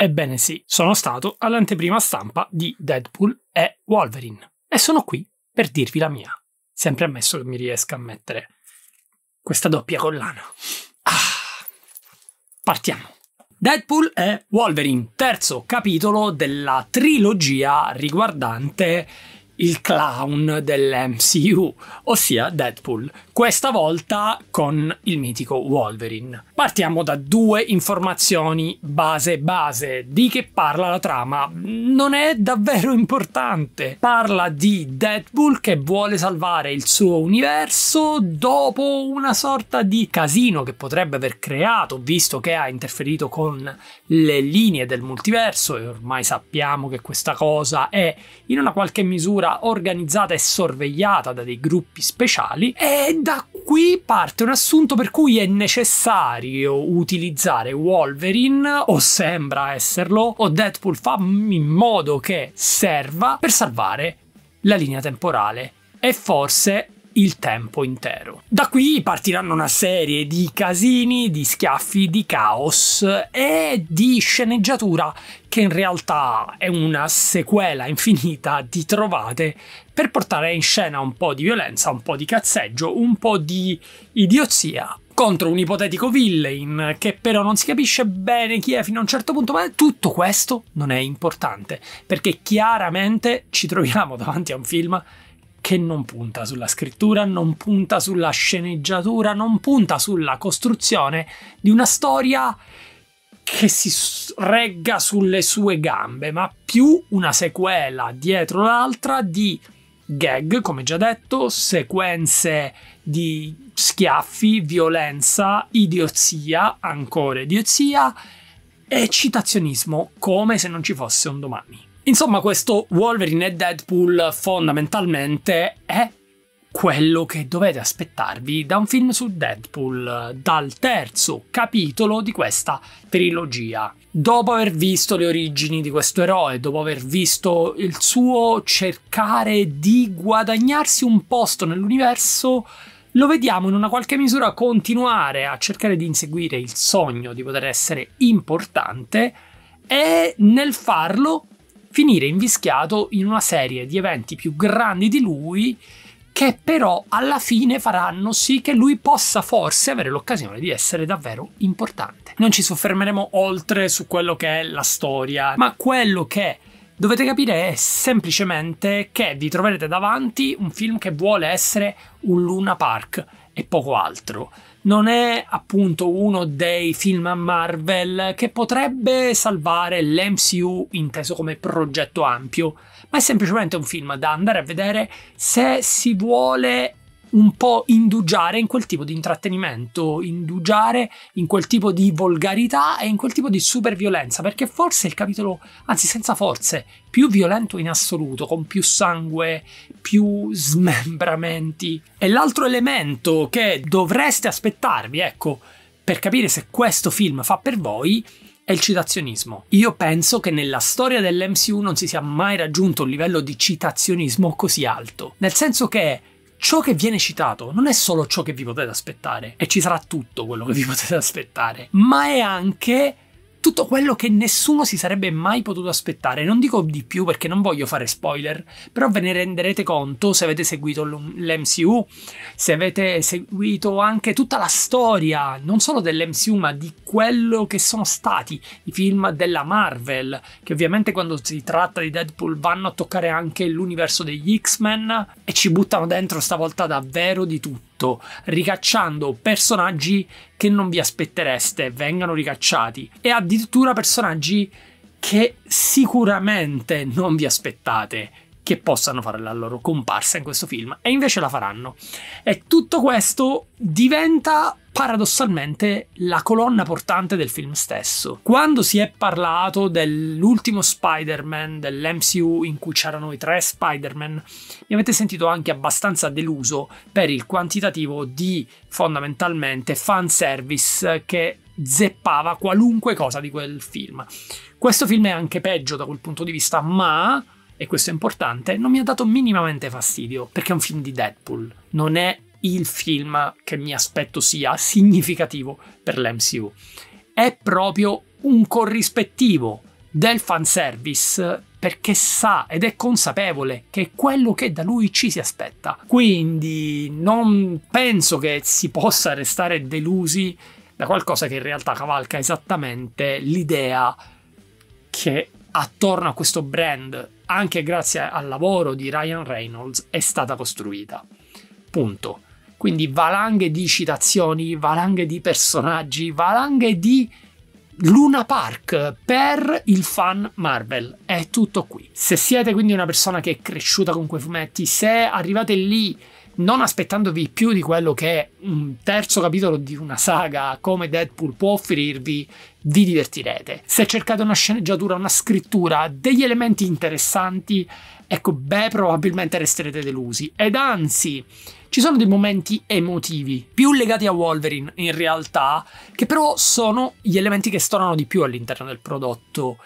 Ebbene sì, sono stato all'anteprima stampa di Deadpool e Wolverine e sono qui per dirvi la mia. Sempre ammesso che mi riesca a mettere questa doppia collana. Ah, partiamo. Deadpool e Wolverine, terzo capitolo della trilogia riguardante il clown dell'MCU, ossia Deadpool, questa volta con il mitico Wolverine. Partiamo da due informazioni base base di che parla la trama. Non è davvero importante. Parla di Deadpool che vuole salvare il suo universo dopo una sorta di casino che potrebbe aver creato, visto che ha interferito con le linee del multiverso e ormai sappiamo che questa cosa è in una qualche misura addirittura organizzata e sorvegliata da dei gruppi speciali e da qui parte un assunto per cui è necessario utilizzare Wolverine o sembra esserlo o Deadpool fa in modo che serva per salvare la linea temporale e forse il tempo intero. Da qui partiranno una serie di casini, di schiaffi, di caos e di sceneggiatura che in realtà è una sequela infinita di trovate per portare in scena un po' di violenza, un po' di cazzeggio, un po' di idiozia contro un ipotetico villain che però non si capisce bene chi è fino a un certo punto, ma tutto questo non è importante perché chiaramente ci troviamo davanti a un film che non punta sulla scrittura, non punta sulla sceneggiatura, non punta sulla costruzione di una storia che si regga sulle sue gambe, ma più una sequela dietro l'altra di gag, come già detto, sequenze di schiaffi, violenza, idiozia, ancora idiozia e citazionismo, come se non ci fosse un domani. Insomma, questo Wolverine e Deadpool fondamentalmente è quello che dovete aspettarvi da un film su Deadpool, dal terzo capitolo di questa trilogia. Dopo aver visto le origini di questo eroe, dopo aver visto il suo cercare di guadagnarsi un posto nell'universo, lo vediamo in una qualche misura continuare a cercare di inseguire il sogno di poter essere importante e nel farlo finire invischiato in una serie di eventi più grandi di lui che però alla fine faranno sì che lui possa forse avere l'occasione di essere davvero importante. Non ci soffermeremo oltre su quello che è la storia, ma quello che dovete capire è semplicemente che vi troverete davanti un film che vuole essere un Luna Park e poco altro. Non è appunto uno dei film a Marvel che potrebbe salvare l'MCU inteso come progetto ampio, ma è semplicemente un film da andare a vedere se si vuole un po' indugiare in quel tipo di intrattenimento, indugiare in quel tipo di volgarità e in quel tipo di superviolenza, perché forse il capitolo, anzi senza forze, più violento in assoluto, con più sangue, più smembramenti. E l'altro elemento che dovreste aspettarvi, ecco, per capire se questo film fa per voi, è il citazionismo. Io penso che nella storia dell'MCU non si sia mai raggiunto un livello di citazionismo così alto, nel senso che ciò che viene citato non è solo ciò che vi potete aspettare, e ci sarà tutto quello che vi potete aspettare, ma è anche tutto quello che nessuno si sarebbe mai potuto aspettare. Non dico di più perché non voglio fare spoiler, però ve ne renderete conto se avete seguito l'MCU, se avete seguito anche tutta la storia, non solo dell'MCU, ma di quello che sono stati i film della Marvel, che ovviamente quando si tratta di Deadpool vanno a toccare anche l'universo degli X-Men e ci buttano dentro stavolta davvero di tutto tutto, ricacciando personaggi che non vi aspettereste vengano ricacciati e addirittura personaggi che sicuramente non vi aspettate che possano fare la loro comparsa in questo film. E invece la faranno. E tutto questo diventa paradossalmente la colonna portante del film stesso. Quando si è parlato dell'ultimo Spider-Man dell'MCU in cui c'erano i tre Spider-Man, mi avete sentito anche abbastanza deluso per il quantitativo di fondamentalmente fanservice che zeppava qualunque cosa di quel film. Questo film è anche peggio da quel punto di vista, ma e questo è importante, non mi ha dato minimamente fastidio, perché è un film di Deadpool, non è il film che mi aspetto sia significativo per l'MCU. È proprio un corrispettivo del fanservice perché sa ed è consapevole che è quello che da lui ci si aspetta. Quindi non penso che si possa restare delusi da qualcosa che in realtà cavalca esattamente l'idea che attorno a questo brand anche grazie al lavoro di Ryan Reynolds, è stata costruita. Punto. Quindi valanghe di citazioni, valanghe di personaggi, valanghe di Luna Park per il fan Marvel. È tutto qui. Se siete quindi una persona che è cresciuta con quei fumetti, se arrivate lì non aspettandovi più di quello che un terzo capitolo di una saga come Deadpool può offrirvi, vi divertirete. Se cercate una sceneggiatura, una scrittura, degli elementi interessanti, ecco, beh, probabilmente resterete delusi. Ed anzi, ci sono dei momenti emotivi, più legati a Wolverine in realtà, che però sono gli elementi che stonano di più all'interno del prodotto,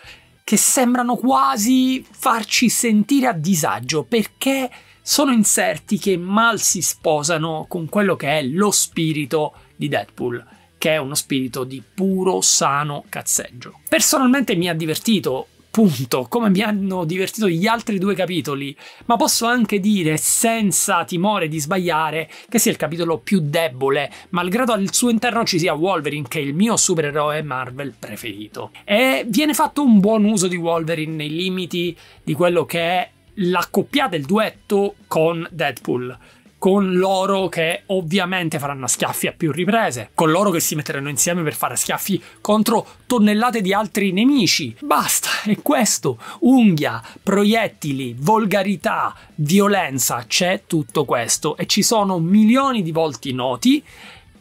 che sembrano quasi farci sentire a disagio, perché sono inserti che mal si sposano con quello che è lo spirito di Deadpool, che è uno spirito di puro, sano cazzeggio. Personalmente mi ha divertito, punto, come mi hanno divertito gli altri due capitoli, ma posso anche dire, senza timore di sbagliare, che sia il capitolo più debole, malgrado al suo interno ci sia Wolverine, che è il mio supereroe Marvel preferito. E viene fatto un buon uso di Wolverine nei limiti di quello che è la coppia del duetto con Deadpool con loro che ovviamente faranno schiaffi a più riprese, con loro che si metteranno insieme per fare schiaffi contro tonnellate di altri nemici. Basta, è questo. Unghia, proiettili, volgarità, violenza, c'è tutto questo e ci sono milioni di volti noti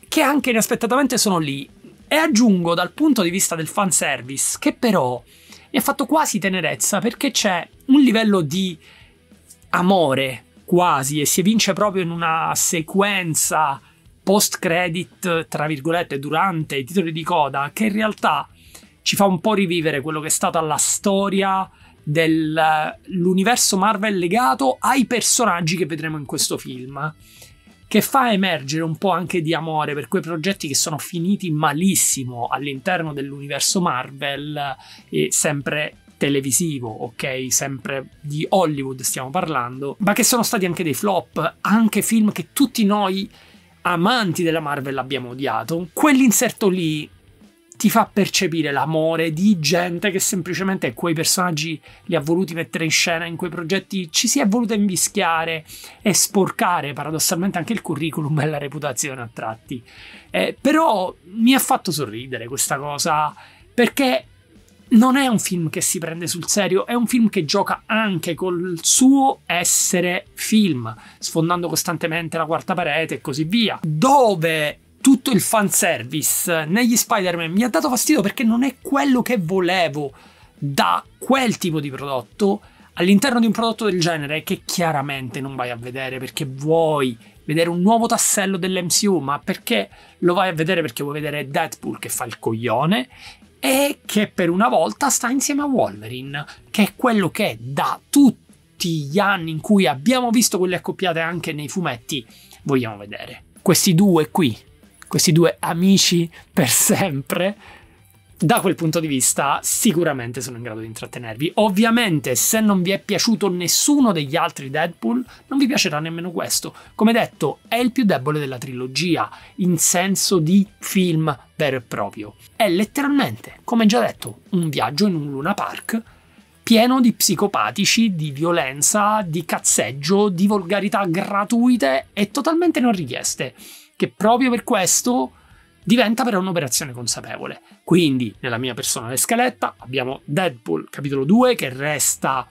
che anche inaspettatamente sono lì. E aggiungo dal punto di vista del fanservice che però mi ha fatto quasi tenerezza perché c'è un livello di amore quasi e si evince proprio in una sequenza post credit tra virgolette durante i titoli di coda che in realtà ci fa un po' rivivere quello che è stata la storia dell'universo Marvel legato ai personaggi che vedremo in questo film che fa emergere un po' anche di amore per quei progetti che sono finiti malissimo all'interno dell'universo Marvel eh, e sempre televisivo, ok? Sempre di Hollywood stiamo parlando, ma che sono stati anche dei flop, anche film che tutti noi amanti della Marvel abbiamo odiato. Quell'inserto lì ti fa percepire l'amore di gente che semplicemente quei personaggi li ha voluti mettere in scena in quei progetti, ci si è voluta invischiare e sporcare paradossalmente anche il curriculum e la reputazione a tratti. Eh, però mi ha fatto sorridere questa cosa perché non è un film che si prende sul serio, è un film che gioca anche col suo essere film, sfondando costantemente la quarta parete e così via, dove tutto il fanservice negli Spider-Man mi ha dato fastidio perché non è quello che volevo da quel tipo di prodotto all'interno di un prodotto del genere che chiaramente non vai a vedere perché vuoi vedere un nuovo tassello dell'MCU, ma perché lo vai a vedere perché vuoi vedere Deadpool che fa il coglione e che per una volta sta insieme a Wolverine, che è quello che da tutti gli anni in cui abbiamo visto quelle accoppiate anche nei fumetti vogliamo vedere. Questi due qui questi due amici per sempre, da quel punto di vista sicuramente sono in grado di intrattenervi. Ovviamente se non vi è piaciuto nessuno degli altri Deadpool, non vi piacerà nemmeno questo. Come detto, è il più debole della trilogia, in senso di film vero e proprio. È letteralmente, come già detto, un viaggio in un Luna Park pieno di psicopatici, di violenza, di cazzeggio, di volgarità gratuite e totalmente non richieste che proprio per questo diventa però un'operazione consapevole. Quindi, nella mia personale scaletta, abbiamo Deadpool capitolo 2 che resta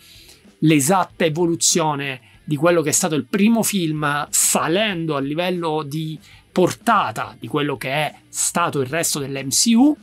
l'esatta evoluzione di quello che è stato il primo film, salendo a livello di portata di quello che è stato il resto dell'MCU.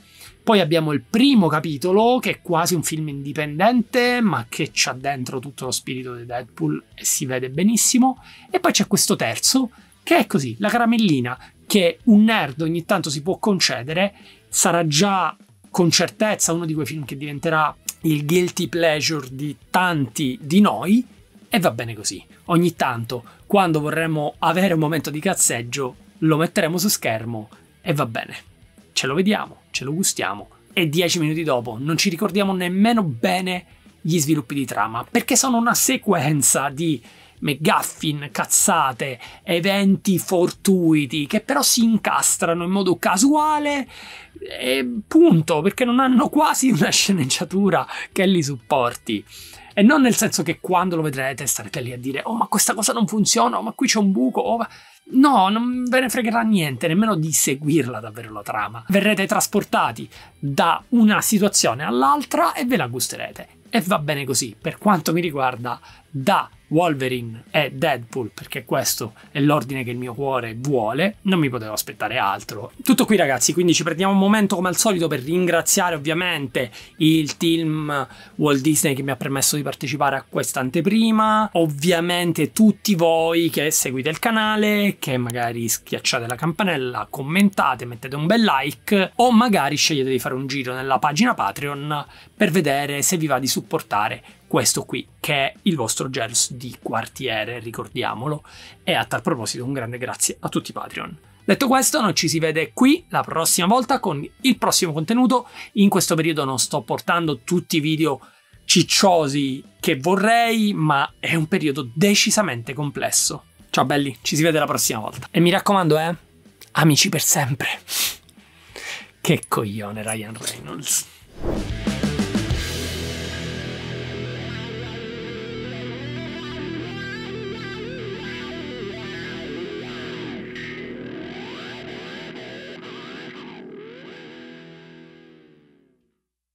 Poi abbiamo il primo capitolo, che è quasi un film indipendente, ma che c'ha dentro tutto lo spirito di Deadpool e si vede benissimo. E poi c'è questo terzo, che è così, la caramellina che un nerd ogni tanto si può concedere, sarà già con certezza uno di quei film che diventerà il guilty pleasure di tanti di noi e va bene così. Ogni tanto, quando vorremmo avere un momento di cazzeggio, lo metteremo su schermo e va bene. Ce lo vediamo, ce lo gustiamo e dieci minuti dopo non ci ricordiamo nemmeno bene gli sviluppi di trama, perché sono una sequenza di McGuffin, cazzate, eventi fortuiti che però si incastrano in modo casuale e punto, perché non hanno quasi una sceneggiatura che li supporti. E non nel senso che quando lo vedrete starete lì a dire oh ma questa cosa non funziona, oh ma qui c'è un buco, oh No, non ve ne fregherà niente, nemmeno di seguirla davvero la trama. Verrete trasportati da una situazione all'altra e ve la gusterete. E va bene così, per quanto mi riguarda, da Wolverine e Deadpool, perché questo è l'ordine che il mio cuore vuole, non mi potevo aspettare altro. Tutto qui ragazzi, quindi ci prendiamo un momento come al solito per ringraziare ovviamente il team Walt Disney che mi ha permesso di partecipare a questa anteprima, ovviamente tutti voi che seguite il canale, che magari schiacciate la campanella, commentate, mettete un bel like o magari scegliete di fare un giro nella pagina Patreon per vedere se vi va di supportare questo qui, che è il vostro Gels di quartiere, ricordiamolo. E a tal proposito un grande grazie a tutti i Patreon. Detto questo, noi ci si vede qui la prossima volta con il prossimo contenuto. In questo periodo non sto portando tutti i video cicciosi che vorrei, ma è un periodo decisamente complesso. Ciao belli, ci si vede la prossima volta. E mi raccomando, eh, amici per sempre. Che coglione Ryan Reynolds.